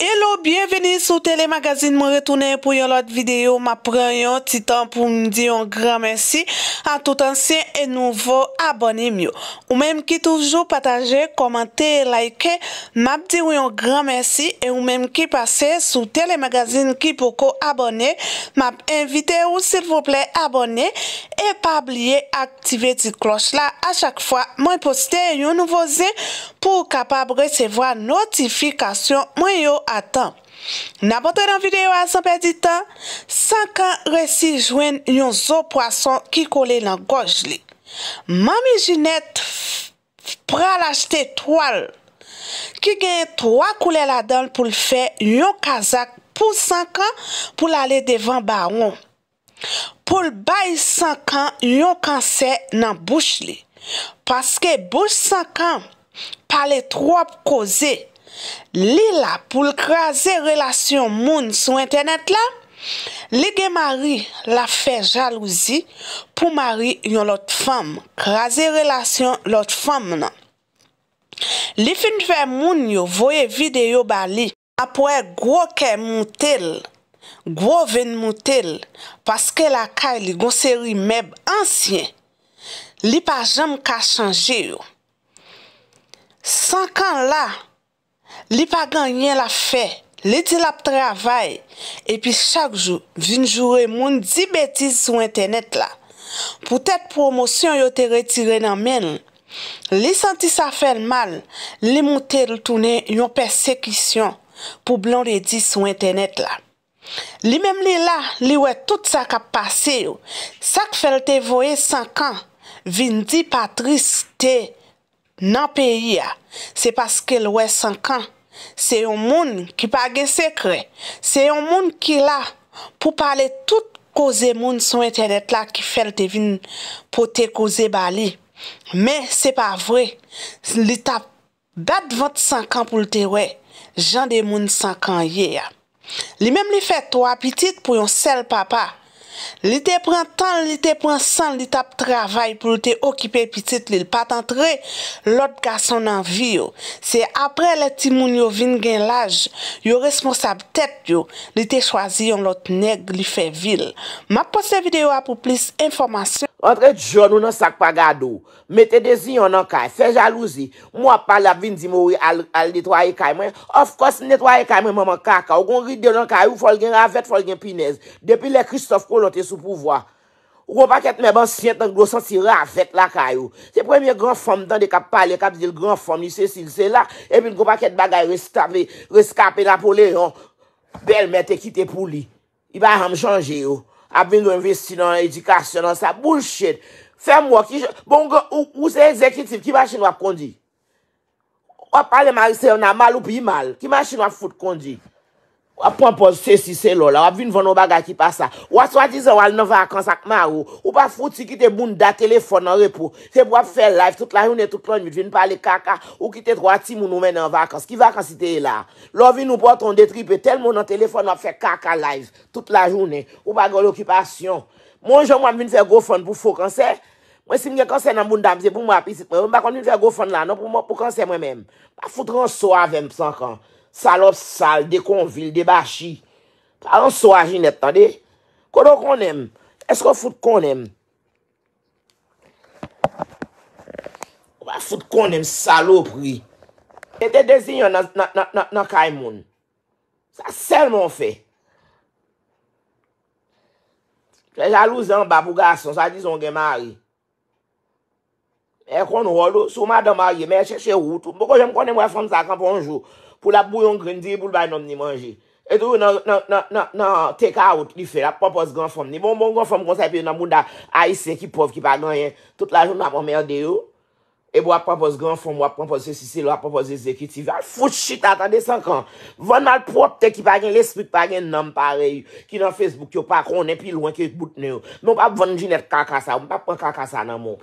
Hello, bienveni sou telemagazine mwen retounen pou yon lot videyo. Ma pren yon titan pou mdi yon gran mersi an tout ansyen e nouvo abonem yo. Ou menm ki toujou pataje, komante, like, map di yon gran mersi e ou menm ki pase sou telemagazine ki poko abonem, map invite ou sil vople abonem, e pa ablie aktive di klos la a chak fwa mwen poste yon nouvo zin pou kapab resevwa notifikasyon mwen yo atan. Na bote dan videyo a sanpe di tan, sankan resi jwen yon zo pwason ki kole lan goj li. Mami jinet pral achte toal, ki geny toa koule la don pou l fe yon kazak pou sankan pou l ale devan ba won. Poul bay sankan yon kanser nan bouch li. Paske bouch sankan, pa le tro ap koze li la pou l krase relasyon moun sou internet la, li gen mari la fe jalouzi pou mari yon lot fam, krase relasyon lot fam nan. Li fin fe moun yo voye videyo ba li, apwe gwo ke moutel, gwo ven moutel, paske la kay li gonseri meb ansyen, li pa jam ka chanje yo. San kan la, li pa ganyen la fe, li di lap travay, epi chak vin jure moun di betis sou internet la. Poutet promosyon yo te retire nan men, li santi sa fèl mal, li moun te loutounen yon persekisyon pou blon re di sou internet la. Li mem li la, li wè tout sa kap pase yo. Sak fel te voye san kan, vin di patris te Nan peyi ya, se paske l wè 5 an, se yon moun ki pa ge sekre, se yon moun ki la pou pale tout koze moun son internet la ki fel te vin pou te koze bali. Men, se pa vre, li ta bat 25 an pou l te wè, jan de moun 5 an ye ya. Li menm li fe to apitit pou yon sel papa. Li te pran tan, li te pran san, li te ap travay pou li te okipe pitit li patantre, lot gason nan vi yo. Se apre le ti moun yo vin gen laj, yo responsab tet yo, li te chwazi yon lot neg li fe vil. Ma poste video apou plis informasyon. Entret joun ou nan sakpa gado, mette de ziyon nan kay, fe jalouzi, mwa pa la vin di mou al netwaye kay, mwen ofkos netwaye kay mwen mwaman kaka, ou gon ridye nan kay ou folgen ravet folgen pinez, depi le Kristof Kolon te sou pouvoa. Ou kon pa ket mwen ban syet nan glosan si ravet la kay ou, se premye gran fom dan de kap pale kap di l gran fom, yi se si, yi se la, epi kon pa ket bagay reskabe, reskabe Napoléon, bel mwen te kite pou li, i ba ham jange yo. ap vin do investi nan edikasyon an sa, bullshit, fem wak, bon gen, ou se ekzekitiv, ki man chen wap kondi? Wap aleman, se yon nan mal ou bi mal, ki man chen wap fout kondi? Wap ponpon se si se lò la, wap vin vò nou baga ki pa sa. Wap swa dizan wale nou vakans ak mar ou, wap fò ti kite bunda, telefon nan repò. Se wap fè live, tout la jounè, tout la nyut, vin pale kaka, ou kite drou a tim ou nou mènen wakans. Ki vakans ite e la? Lò vin nou poton detripe, tel moun nan telefon wap fè kaka live, tout la jounè, wap bagò l'okipasyon. Mwen jò mwam vin fè gofund pou fò kansè. Mwen sim gen kansè nan bunda, mwen mwap visite mwen, mwen bakon vin fè gofund la, nou pou kansè mwen mèm. Mwen fò transo avèm psa Salop sal, de konvil, de bashi. Par an soajin netan de. Kodo konem? Esko fout konem? Fout konem salop wii. E de de zin yo nan kaimoun. Sa sel moun fe. Se jalouze an babou gason, sa di zon gen mari. E kon wolo, sou madan mari, me cheche woutou. Boko jem konem wefam sa kamponjou. Pou la bou yon grenzi, pou l bay nan ni manji. E tou nan take out ni fe, la popoz gran fom ni. Bon, bon, gran fom kon sa epi nan moun da aise ki pov ki pa ganyen. Tout la joun la pon merde yo. E bon, la popoz gran fom, la popoz esisi, la popoz ekitiv. Al fouchi ta tan de sankan. Van mal prop te ki pa gen l'esprit, pa gen nan pare yo. Ki nan Facebook yo, pa konen pi lwen ki yo boutne yo. Moun pa vandjine kakasa, moun pa pon kakasa nan moun.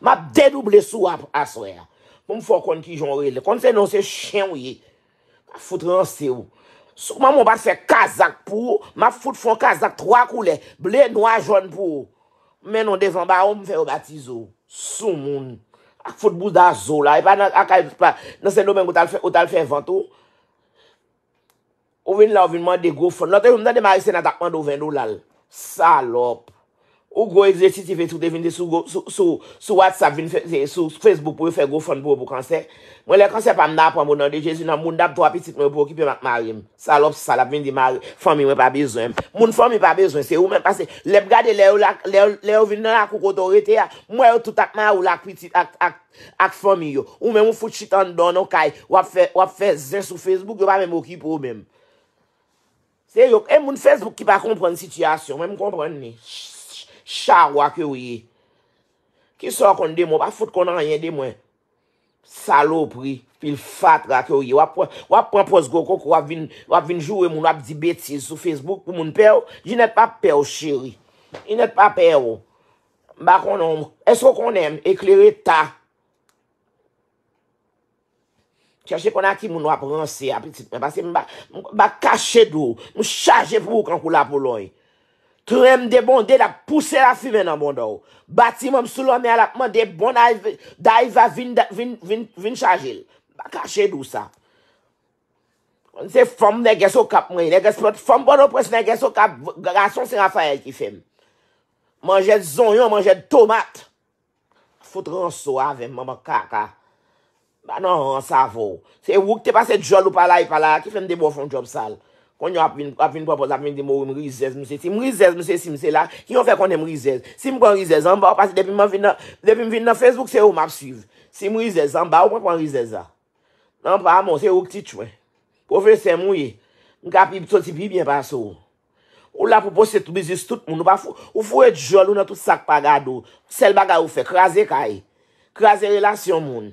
Moun ap dedouble sou ap aswe. Moun fokon ki joun rele. Kon se non se chen weye. A foute ren se ou. Soukman mou bat fè kazak pou ou. Ma foute fò kazak 3 koule. Ble, noa, joun pou ou. Menon devan ba ou mwen fè ou batiz ou. Sou moun. A foute bouda zou la. E pa nan sen nou men goutal fè vant ou. Ou vin la ou vin man degou fon. Non te joun nan de ma yose nan takman nou ven nou lal. Salop. Ou e go exercizive toute vinde sou WhatsApp vin, sou Facebook pou yo fe go fon pou yo pou konsek. Mwen le konsek pa mda pwambo nan dejezi nan moun dabdwa pitit mwen pou kipe mak marim. Salop salap vin di marim, fon mi wè pa bezwen. Moun fon mi pa bezwen, se ou men pase, lep gade le ou vin nan akou koto rete ya, mwen yo toutakman a ou la pitit ak fon mi yo. Ou men mou fouchit an don, ou kaj wap fezen sou Facebook, yo pa men mou kipe ou men. Se yo, e moun Facebook ki pa kompran sityasyon, mwen mou kompran ni. Shhh! Char wak yoye Ki sor kon de mwen pa fote kon nan yen de mwen Salopri Pil fat wak yoye Wap pon pos goko kwa vin Wap vin jowe moun wap di betize sou facebook Kwa moun peyo Jine tpa peyo cheri Jine tpa peyo Bakon om Esko kon em? Eklere ta Cherche kon aki moun wap rense apetit Mwen kache do Mwen chache pou kankou la pou loye Trem de bonde la pousse la fime nan bonde ou. Bati mam sou lome alakman de bonde ay va vin chaje il. Ba kache dousa. On se fom neges ou kap mwen. Neges pot fom bono pres neges ou kap. Gason se nga faye ki fem. Manje zonyon, manje tomat. Fote ranso avem maman kaka. Ba nan ran sa vou. Se wouk te pase djol ou pala yi pala ki fem de bon fom djol sal. Kon yon ap vin, ap vin propos ap vin di mou mou mou rizez mou se, si mou rizez mou se si mou se la, ki yon fe konde mou rizez. Si mou mou rizez, an ba ou pa se depi mou vin nan, depi mou vin nan Facebook se ou map siv. Si mou rizez, an ba ou pa mou mou mou rizez a. Nan pa a moun, se ou ktich wè. Pou fè se mou yè, mou kapi sotipi byen pa sou. Ou la pou posè tou bizis tout moun, ou pa fò, ou fò et jol ou nan tout sak pa gado. Sel baga ou fè, krasè kaj. Krasè relasyon moun.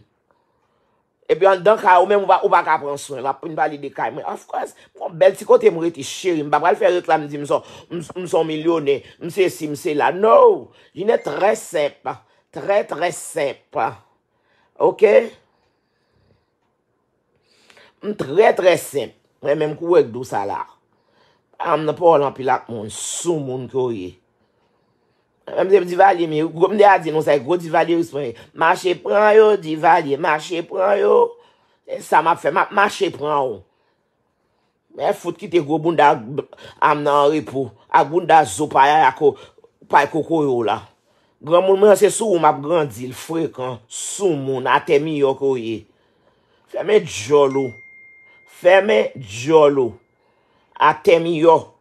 E pi an dan ka ou men ou baka pren swen. La pou mwen valide kay. Mwen ofkwaz. Mwen bel ti kote mwen re ti shiri. Mwen babal fe reklam di mson. Mwen mson milyone. Mwen se si mwen se la. No. Jine tre sep. Tre tre sep. Ok. Mwen tre tre sep. Mwen men mkwek dou sa la. Am nan pa olan pilak mwen sou moun koye. Mèm zèm di vali mè, gòm dè a dè nou sa yè gò di vali yò spwenye. Mache pran yò, di vali, mache pran yò. E Sama fè, mache pran yò. Mè fòt ki te gò bunda am nan ripou. A bunda zò pa yò, pa yò koukou yò la. Gòm moun mè se sou mèp grandil, frekan, sou moun, a temi yò kouyè. Fè mè djolo, fè mè djolo, a temi yò kouyè.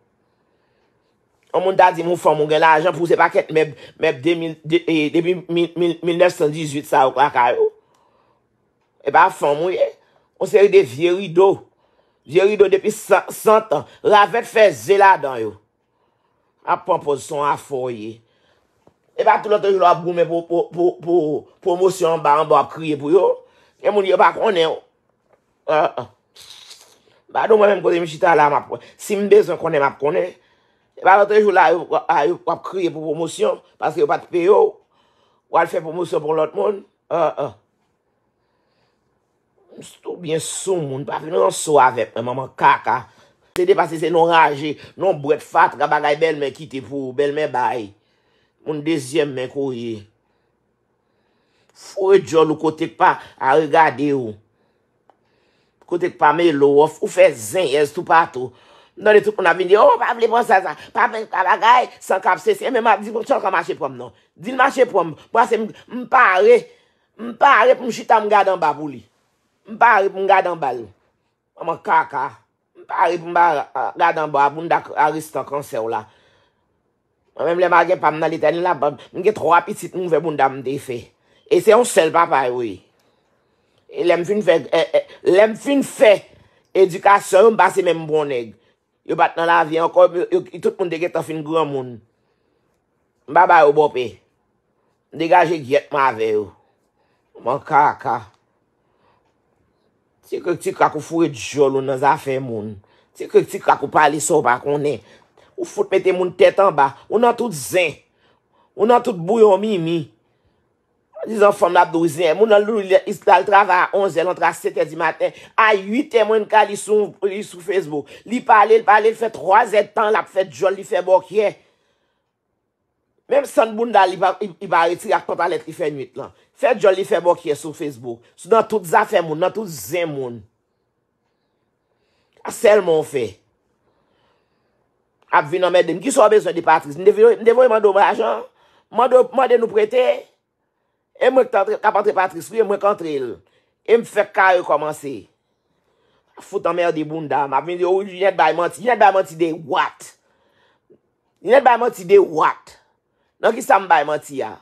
On moun ta di moun fò moun gen la ajan pou se pa ket meb e, debi 1918 sa ou kwa ka yo. E ba fò moun ye. On se ri de vie rido. Vie rido depi 100 an. Ravèd fè zè la dan yo. A proposyon a fò ye. E ba tout lòtè jò lò a broumè pou promosyon ba an ba kriye pou yo. E moun ye ba konè yo. Ah, ah. Ba do mwen mèm kote mèm chita la mèm ap konè. Si mèm bezon konè mèm ap konè. Se pa vante jou la yo wap kriye pou promosyon, paske yo pati pe yo, wad fè promosyon pou lout moun, an an. Mwen stou bien sou moun, papi mwen sou avep, mwen mwen kaka. Se de pasi se non raje, non bret fat, gabagay bel mè kite pou, bel mè bay. Moun dezyem mè kouye. Fou e diyon nou kote kpa a regade yo. Kote kpa me lo, ou fè zèn yez tout patou. Nan de touk an ap vini de, oh pap li pou an sa sa. Pap li pou an la gay, san kap se se. E mè mè ap di pou chok an mache pou an nou. Di l mache pou an nou. Mè pa are pou m chita m gadan babou li. M pa are pou m gadan bal. M an kaka. M pa are pou m gadan babou. M da arista kansè w la. Mè m lè m a gen pame nan litan en la bab. M gen tro apitit m m ve m da m de fe. E se yon sel papay w. E lè m fin fe. E lè m fin fe. Edukasyon m basi m m bonèg. Yo bat nan la vi an, yo tout moun deget an fin gwa moun. Mbaba yo bope, mdega je get ma ve yo. Mwen ka a ka. Se kwek ti kwa kou fwe di jolo nan zafen moun. Se kwek ti kwa kou pali soba konen. Ou fote pete moun tetan ba, ou nan tout zen. Ou nan tout bouyon mimi. li zan fòm nan ap do zèn, moun nan lou li lè, lè trava 11 lè, lè trava 7 lè di matè, ay 8 lè moun, kè li sou, li sou Facebook, li pale, li pale, li fè 3 zè tan, la p fè djol, li fè bokye, mèm san boun nan li baritri, ak konta letri fè nwit lan, bon fè djol, li fè bokye sou Facebook, sou nan tout zè fè moun, nan tout zèn moun, a sèl moun fè, ap vin nan mèdèm, ki sou a bezon di patris, n devon y man do mèj an, man de nou E mwen kantre, kapantre Patrice, wè mwen kantre el. E mwen fè kare komanse. Fout an mè yon di bunda. Mwen ap mwen di, ou, jenèt bayman ti. Jenèt bayman ti de wat. Jenèt bayman ti de wat. Nan ki sa m bayman ti ya.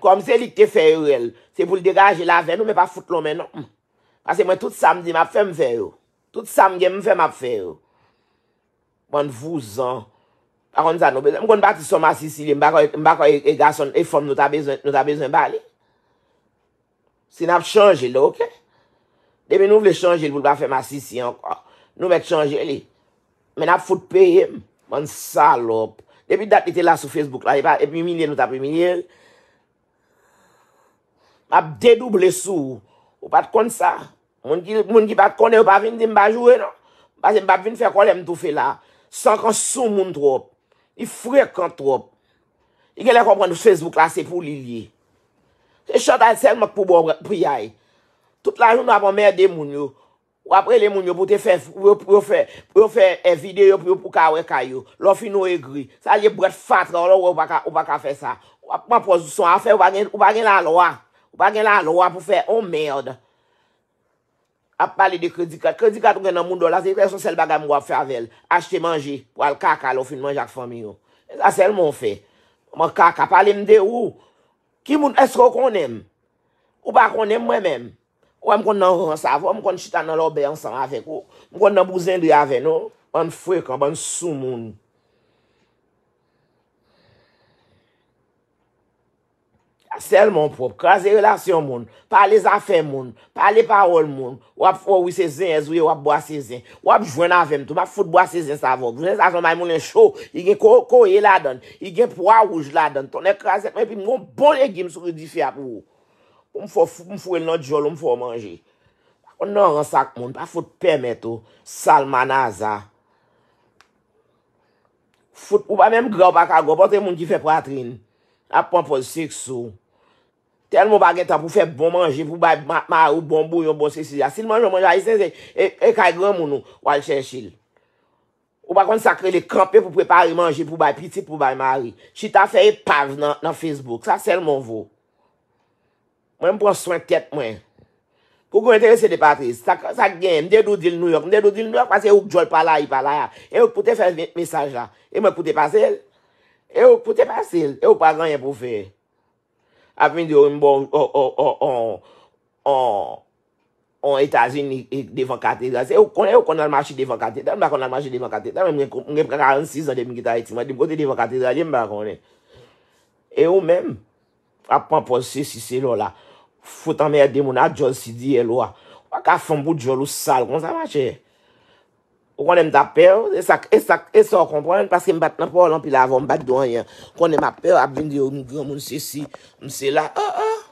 Kwa mwen zè lik te fè yon el. Se pou l dekaje la ven, nou mwen pa fout lò men. Non. Asè mwen tout samdi mwen ap fè mwen fè yon. Tout samdi mwen fè mwen ap fè yon. Mwen bon, vou zan. Mwen vou zan. Mwen kon bati son masisi li, mwen bako e gason e fom nou ta bezon bali. Se nan ap chanje li, ok? Demi nou vle chanje li, mwen bako fè masisi anko. Nou mwen chanje li. Men ap fote peye, mwen salop. Depi dati te la sou Facebook la, epi e minye nou ta priminyel. Mwen ap dedouble sou, mwen pat kon sa. Mwen ki pat kon e, mwen pat vin di mba jowe, non? Mwen pat vin fè kon e mtou fè la. San kon sou moun trop. I frekant wop. I gen lè kompwè nou Facebook la, se pou li liye. Se chota lè ser mèk pou bon priyay. Tout la joun wap mè de moun yo. Ou apre le moun yo pou te fè, pou yo fè videyo, pou yo pou kawè kayo. Lò fin nou e gri. Sa liye bret fat la, ou lò ou baka fè sa. Ou apre mè posi sou a fè, ou bagen la loa. Ou bagen la loa pou fè on mèrdè. A pale de kredikat, kredikat ou gen nan moun do la, se yon son sel baga mou ap fe avel, achete manje, pou al kaka lo fin manje ak fami yo. E Asel moun fe, moun kaka, pale mde ou, ki moun, esko konen, ou pa konen mwen men, ou mkon nan ronsav, ou mkon chitan nan lobe ansan ave, mkon nan bouzen di ave, nou, an fwek, an sou moun. Sel moun pop, kaze relasyon moun, pale zafen moun, pale parol moun, wap fwo wise zin ezwe wap bwa sezin, wap jwen aven mtou, ma fout bwa sezin sa vok, jwen zazon may moun en chou, i gen kowe ladan, i gen pwa wouj ladan, ton e kaze moun epi moun bon e gim sou redife api ou, mfou el not jol, mfou manje. Tel moun bagen tan pou fè bon manji, pou bay ma ou bon bou yon bon sisi ya. Sil manjou manjou a yi sese, e, e ka yi gran moun ou al chenchil. Ou bagon sakre le krapè pou prepari manji, pou bay piti, pou bay mari. Chita fè yi e pav nan Facebook, sa sel moun vò. Mwen mpon swen tèt mwen. Kou kou entere se de Patrice, sa gen, mdè doudil New York, mdè doudil New York, mdè doudil New York, mdè doudil New York, mdè doudil New York, mdè doudil New York, mdè doudil New York, mdè doudil New York, mdè doudil New York, mdè doudil New A pin de oh, oh, oh, ou mbo an etajin devan katezase. E ou konnen yo konnan mwashi devan katezase? Dan mwen mwen konnan mwashi devan katezase? Dan mwen mwen genpke karansiz an demingitayeti? Mwen dimkote devan katezase? Djen mwen konnen. E ou men, apon posse siselo la, foutan mwen edemou nan John C.D. Elwa, wakafan mwou djolo sal, kon sa mwashi e. Ou konen da pew, e sa e e kompwen, paske m bat nan pou alan, pi la avon m bat do an yan. Konen ma pew, ap vinde yo m gyo moun se si, m se la, a oh, a. Oh.